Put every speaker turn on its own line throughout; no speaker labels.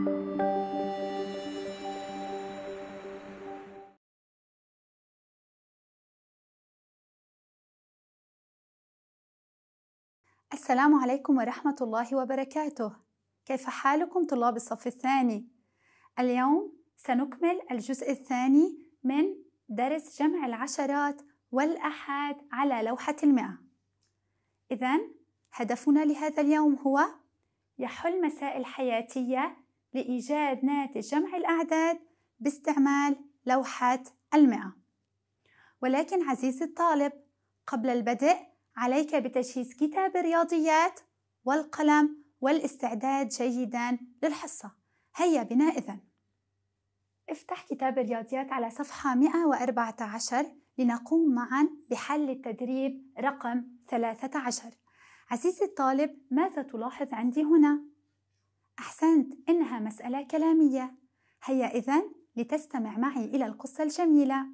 السلام عليكم ورحمة الله وبركاته كيف حالكم طلاب الصف الثاني؟ اليوم سنكمل الجزء الثاني من درس جمع العشرات والأحاد على لوحة المئة إذا هدفنا لهذا اليوم هو يحل مسائل حياتية لإيجاد ناتج جمع الأعداد باستعمال لوحة المئة ولكن عزيزي الطالب قبل البدء عليك بتجهيز كتاب الرياضيات والقلم والاستعداد جيدا للحصة هيا بنا إذا افتح كتاب الرياضيات على صفحة 114 لنقوم معا بحل التدريب رقم 13 عزيزي الطالب ماذا تلاحظ عندي هنا؟ ظننت إنها مسألة كلامية هيا إذا لتستمع معي إلى القصة الجميلة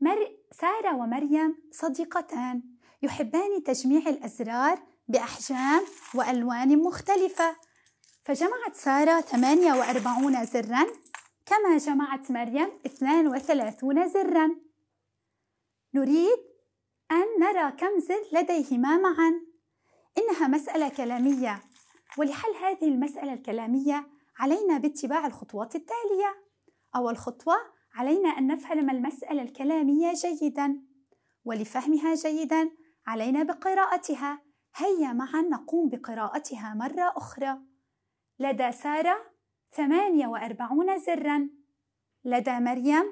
مر... سارة ومريم صديقتان يحبان تجميع الأزرار بأحجام وألوان مختلفة فجمعت سارة 48 زرا كما جمعت مريم 32 زرا نريد أن نرى كم زر لديهما معا إنها مسألة كلامية ولحل هذه المسألة الكلامية علينا باتباع الخطوات التالية أول خطوة علينا أن نفهم المسألة الكلامية جيدا ولفهمها جيدا علينا بقراءتها هيا معا نقوم بقراءتها مرة أخرى لدى سارة 48 زرا لدى مريم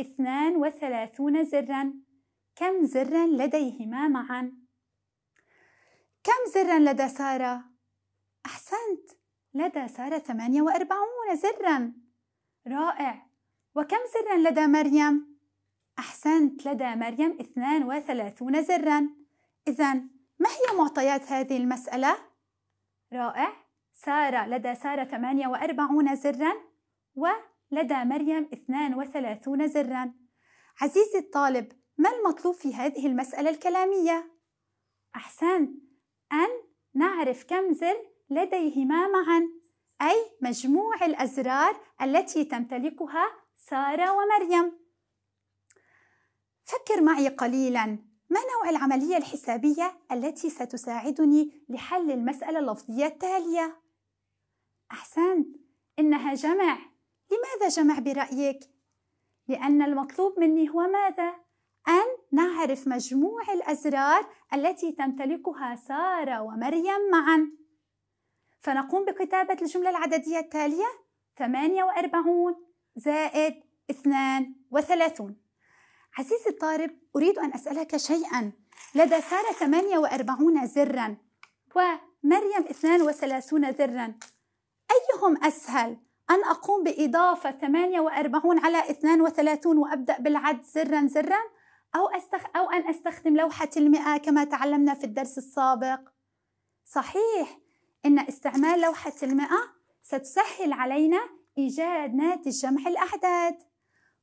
32 زرا كم زرا لديهما معا؟ كم زرا لدى سارة؟ لدى سارة 48 زرا رائع وكم زرا لدى مريم؟ أحسنت لدى مريم 32 زرا إذا ما هي معطيات هذه المسألة؟ رائع سارة لدى سارة 48 زرا ولدى مريم 32 زرا عزيزي الطالب ما المطلوب في هذه المسألة الكلامية؟ أحسنت أن نعرف كم زر لديهما معا أي مجموع الأزرار التي تمتلكها سارة ومريم فكر معي قليلا ما نوع العملية الحسابية التي ستساعدني لحل المسألة اللفظية التالية؟ أحسنت إنها جمع لماذا جمع برأيك؟ لأن المطلوب مني هو ماذا؟ أن نعرف مجموع الأزرار التي تمتلكها سارة ومريم معاً فنقوم بكتابة الجملة العددية التالية 48 زائد 32 عزيزي الطالب أريد أن أسألك شيئا لدى سارة 48 زرا ومريم 32 زرا أيهم أسهل أن أقوم بإضافة 48 على 32 وأبدأ بالعد زرا زرا أو, أستخ... أو أن أستخدم لوحة المئة كما تعلمنا في الدرس السابق صحيح أن استعمال لوحة المئة ستسهل علينا إيجاد ناتج جمع الأعداد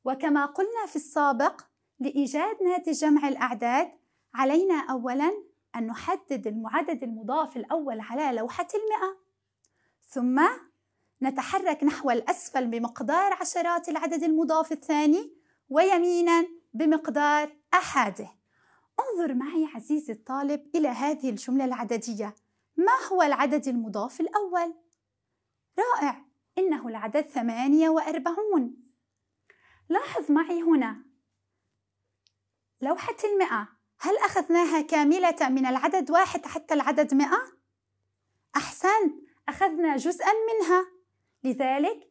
وكما قلنا في السابق لإيجاد ناتج جمع الأعداد علينا أولاً أن نحدد المعدد المضاف الأول على لوحة المئة ثم نتحرك نحو الأسفل بمقدار عشرات العدد المضاف الثاني ويمينا بمقدار أحاده انظر معي عزيزي الطالب إلى هذه الجملة العددية ما هو العدد المضاف الأول؟ رائع إنه العدد 48 لاحظ معي هنا لوحة المئة هل أخذناها كاملة من العدد واحد حتى العدد مئة؟ أحسنت أخذنا جزءا منها لذلك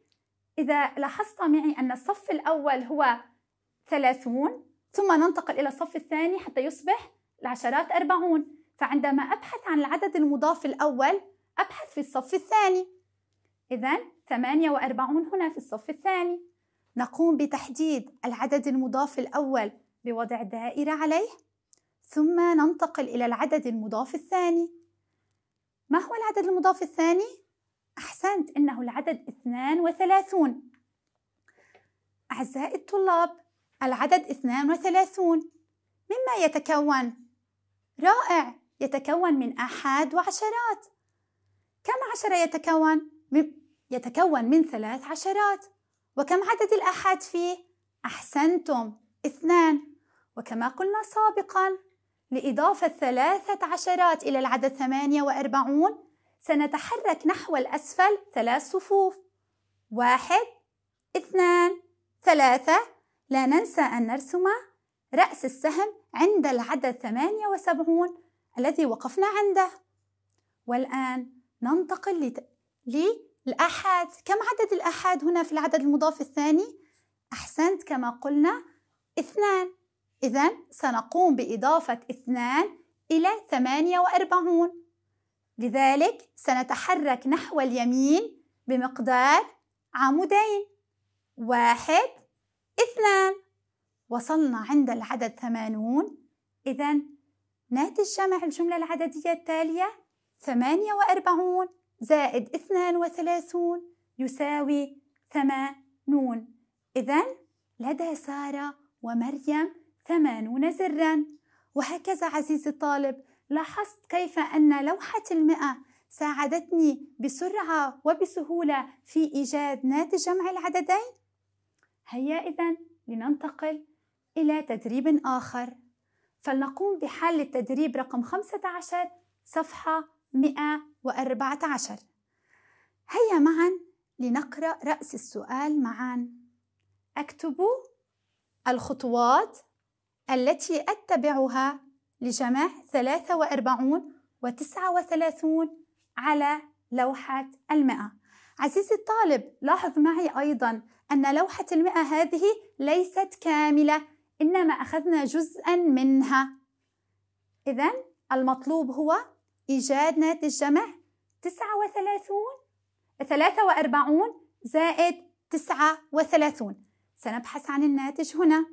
إذا لاحظت معي أن الصف الأول هو ثلاثون ثم ننتقل إلى الصف الثاني حتى يصبح العشرات أربعون فعندما أبحث عن العدد المضاف الأول أبحث في الصف الثاني إذا 48 هنا في الصف الثاني نقوم بتحديد العدد المضاف الأول بوضع دائرة عليه ثم ننتقل إلى العدد المضاف الثاني ما هو العدد المضاف الثاني؟ أحسنت إنه العدد 32 أعزائي الطلاب العدد 32 مما يتكون رائع يتكون من أحد وعشرات كم عشرة يتكون؟ من يتكون من ثلاث عشرات وكم عدد الأحد فيه؟ أحسنتم اثنان وكما قلنا سابقا لإضافة ثلاثة عشرات إلى العدد ثمانية وأربعون سنتحرك نحو الأسفل ثلاث صفوف واحد اثنان ثلاثة لا ننسى أن نرسم رأس السهم عند العدد ثمانية وسبعون الذي وقفنا عنده والآن ننتقل لت... للأحاد كم عدد الأحاد هنا في العدد المضاف الثاني؟ أحسنت كما قلنا اثنان إذا سنقوم بإضافة اثنان إلى ثمانية وأربعون لذلك سنتحرك نحو اليمين بمقدار عمودين واحد اثنان وصلنا عند العدد ثمانون إذا ناتج جمع الجملة العددية التالية 48 زائد 32 يساوي 80 إذا لدى سارة ومريم 80 زرا وهكذا عزيزي الطالب لاحظت كيف أن لوحة المئة ساعدتني بسرعة وبسهولة في إيجاد ناتج جمع العددين؟ هيا إذا لننتقل إلى تدريب آخر فلنقوم بحل التدريب رقم 15 صفحة 114 هيا معا لنقرأ رأس السؤال معا اكتبوا الخطوات التي أتبعها لجمع 43 و 39 على لوحة المئة عزيزي الطالب لاحظ معي أيضا أن لوحة المئة هذه ليست كاملة إنما أخذنا جزءا منها إذا المطلوب هو إيجاد ناتج جمع 39 43 زائد 39 سنبحث عن الناتج هنا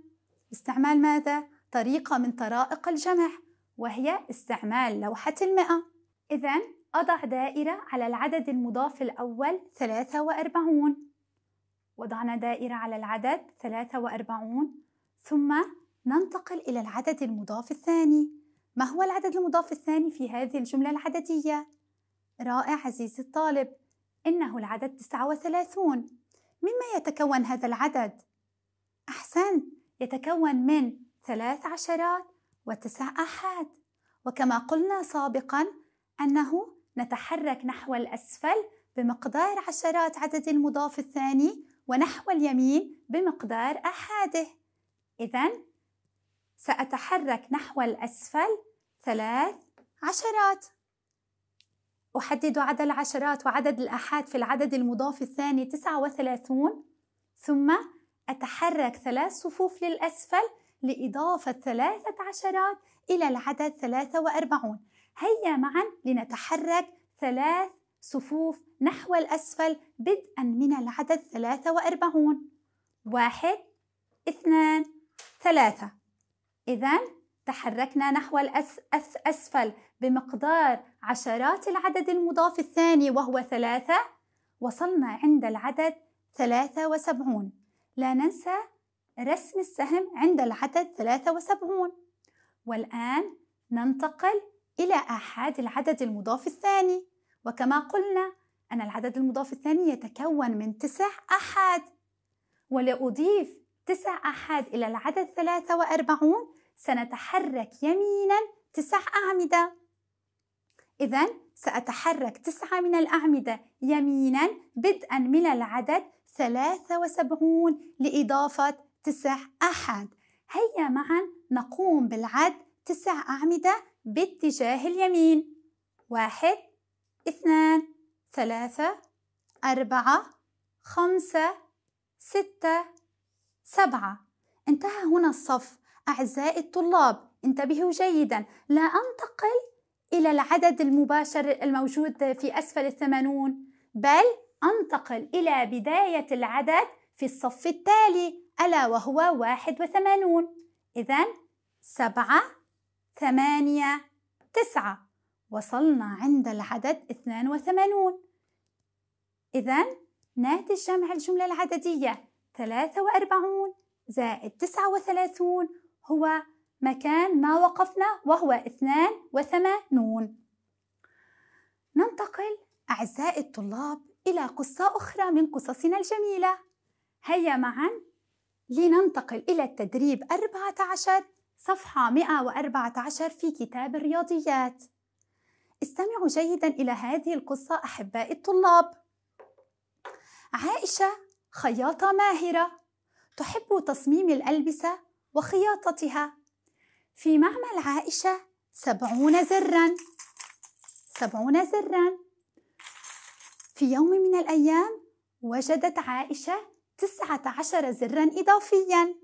استعمال ماذا؟ طريقة من طرائق الجمع وهي استعمال لوحة المئة إذا أضع دائرة على العدد المضاف الأول 43 وضعنا دائرة على العدد 43 ثم ننتقل إلى العدد المضاف الثاني ما هو العدد المضاف الثاني في هذه الجملة العددية؟ رائع عزيزي الطالب إنه العدد 39 مما يتكون هذا العدد؟ أحسنت يتكون من ثلاث عشرات وتسع أحاد وكما قلنا سابقا أنه نتحرك نحو الأسفل بمقدار عشرات عدد المضاف الثاني ونحو اليمين بمقدار أحاده إذا سأتحرك نحو الأسفل ثلاث عشرات أحدد عدد العشرات وعدد الآحاد في العدد المضاف الثاني تسعة وثلاثون ثم أتحرك ثلاث صفوف للأسفل لإضافة ثلاثة عشرات إلى العدد ثلاثة وأربعون هيا معا لنتحرك ثلاث صفوف نحو الأسفل بدءا من العدد ثلاثة وأربعون واحد اثنان ثلاثة إذا تحركنا نحو الأسفل بمقدار عشرات العدد المضاف الثاني وهو ثلاثة وصلنا عند العدد ثلاثة وسبعون لا ننسى رسم السهم عند العدد ثلاثة وسبعون والآن ننتقل إلى آحاد العدد المضاف الثاني وكما قلنا أن العدد المضاف الثاني يتكون من تسع آحاد ولأضيف تسع أحاد إلى العدد 43 سنتحرك يمينا تسع أعمدة إذا سأتحرك تسعة من الأعمدة يمينا بدءا من العدد 73 لإضافة تسع أحد هيا معا نقوم بالعد تسع أعمدة باتجاه اليمين واحد اثنان ثلاثة أربعة خمسة ستة سبعة انتهى هنا الصف أعزائي الطلاب انتبهوا جيدا لا أنتقل إلى العدد المباشر الموجود في أسفل الثمانون بل أنتقل إلى بداية العدد في الصف التالي ألا وهو واحد وثمانون إذا سبعة ثمانية تسعة وصلنا عند العدد اثنان وثمانون إذا ناتج جمع الجملة العددية 43 زائد 39 هو مكان ما وقفنا وهو 82 ننتقل أعزائي الطلاب إلى قصة أخرى من قصصنا الجميلة هيا معا لننتقل إلى التدريب 14 صفحة 114 في كتاب الرياضيات استمعوا جيدا إلى هذه القصة أحبائي الطلاب عائشة خياطة ماهرة تحب تصميم الألبسة وخياطتها في معمل عائشة سبعون زرا سبعون زرا في يوم من الأيام وجدت عائشة تسعة عشر زرا إضافيا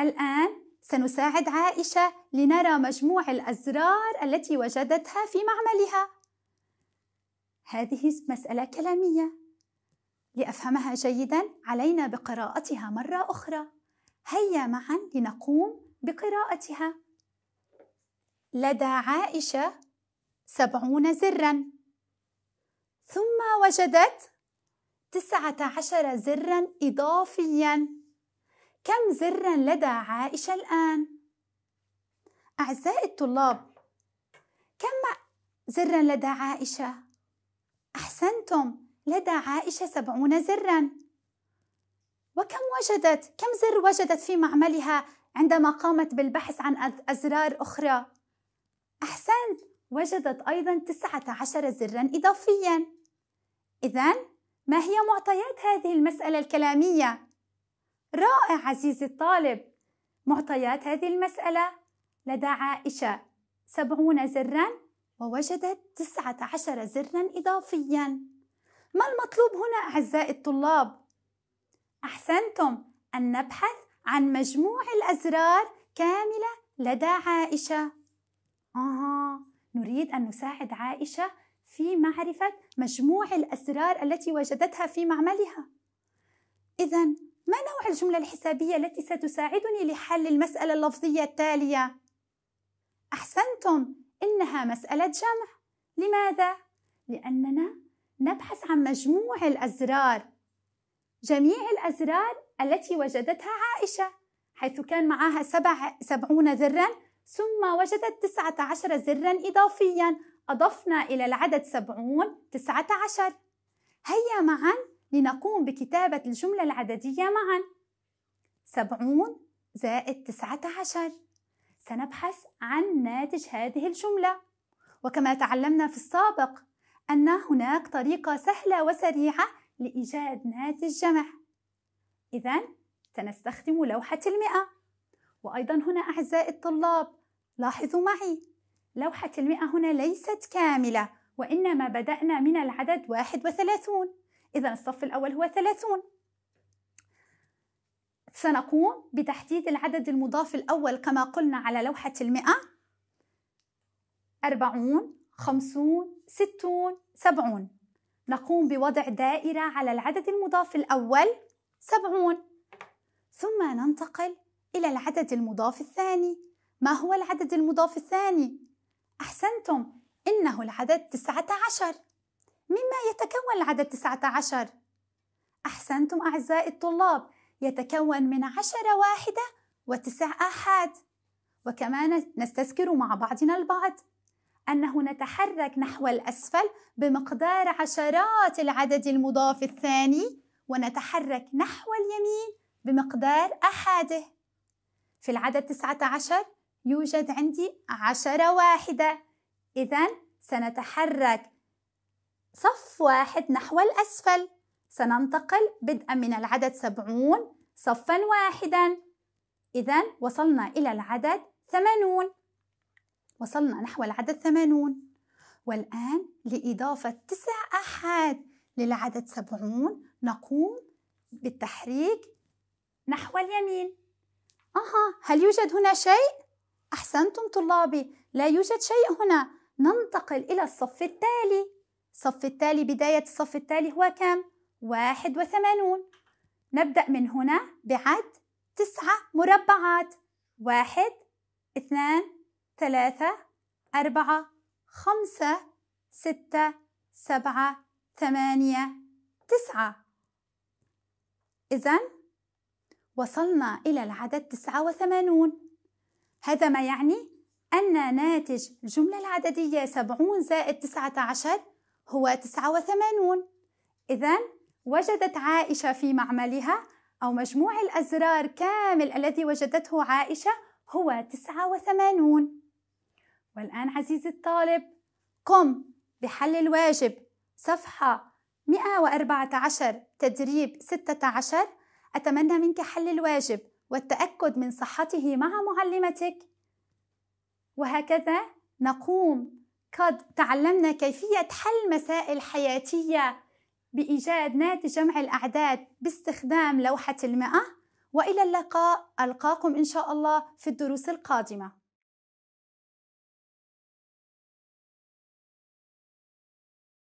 الآن سنساعد عائشة لنرى مجموع الأزرار التي وجدتها في معملها هذه مسألة كلامية لأفهمها جيدا علينا بقراءتها مرة أخرى هيا معا لنقوم بقراءتها لدى عائشة سبعون زرا ثم وجدت تسعة عشر زرا إضافيا كم زرا لدى عائشة الآن؟ أعزائي الطلاب كم زرا لدى عائشة؟ أحسنتم لدى عائشة سبعون زرا وكم وجدت؟ كم زر وجدت في معملها عندما قامت بالبحث عن أزرار أخرى؟ أحسنت وجدت أيضا تسعة عشر زرا إضافيا إذا ما هي معطيات هذه المسألة الكلامية؟ رائع عزيزي الطالب معطيات هذه المسألة لدى عائشة سبعون زرا ووجدت تسعة عشر زرا إضافيا ما المطلوب هنا أعزائي الطلاب؟ أحسنتم أن نبحث عن مجموع الأزرار كاملة لدى عائشة آه نريد أن نساعد عائشة في معرفة مجموع الأزرار التي وجدتها في معملها إذا ما نوع الجملة الحسابية التي ستساعدني لحل المسألة اللفظية التالية؟ أحسنتم إنها مسألة جمع لماذا؟ لأننا نبحث عن مجموع الأزرار جميع الأزرار التي وجدتها عائشة حيث كان معها سبع سبعون ذرا ثم وجدت تسعة عشر زرا إضافيا أضفنا إلى العدد سبعون تسعة عشر هيا معا لنقوم بكتابة الجملة العددية معا سبعون زائد تسعة عشر سنبحث عن ناتج هذه الجملة وكما تعلمنا في السابق أن هناك طريقة سهلة وسريعة لإيجاد ناتج جمع إذا سنستخدم لوحة المئة وأيضا هنا أعزائي الطلاب لاحظوا معي لوحة المئة هنا ليست كاملة وإنما بدأنا من العدد 31 إذا الصف الأول هو 30 سنقوم بتحديد العدد المضاف الأول كما قلنا على لوحة المئة أربعون خمسون ستون سبعون نقوم بوضع دائرة على العدد المضاف الأول سبعون ثم ننتقل إلى العدد المضاف الثاني ما هو العدد المضاف الثاني؟ أحسنتم إنه العدد تسعة عشر مما يتكون العدد تسعة عشر؟ أحسنتم أعزائي الطلاب يتكون من عشرة واحدة وتسع آحاد وكمان نستذكر مع بعضنا البعض أنه نتحرك نحو الأسفل بمقدار عشرات العدد المضاف الثاني ونتحرك نحو اليمين بمقدار أحاده في العدد 19 يوجد عندي عشرة واحدة إذا سنتحرك صف واحد نحو الأسفل سننتقل بدءا من العدد 70 صفا واحدا إذا وصلنا إلى العدد 80 وصلنا نحو العدد 80 والآن لإضافة 9 أحاد للعدد 70 نقوم بالتحريك نحو اليمين أها هل يوجد هنا شيء؟ أحسنتم طلابي لا يوجد شيء هنا ننتقل إلى الصف التالي الصف التالي بداية الصف التالي هو كم؟ 81 نبدأ من هنا بعد تسعة مربعات واحد اثنان ثلاثة أربعة خمسة ستة سبعة ثمانية تسعة إذا وصلنا إلى العدد تسعة وثمانون هذا ما يعني أن ناتج الجملة العددية سبعون زائد تسعة عشر هو تسعة وثمانون إذا وجدت عائشة في معملها أو مجموع الأزرار كامل الذي وجدته عائشة هو تسعة وثمانون والآن عزيزي الطالب قم بحل الواجب صفحة 114 تدريب 16 أتمنى منك حل الواجب والتأكد من صحته مع معلمتك وهكذا نقوم قد تعلمنا كيفية حل مسائل حياتية بإيجاد ناتج جمع الأعداد باستخدام لوحة المئة وإلى اللقاء ألقاكم إن شاء الله في الدروس القادمة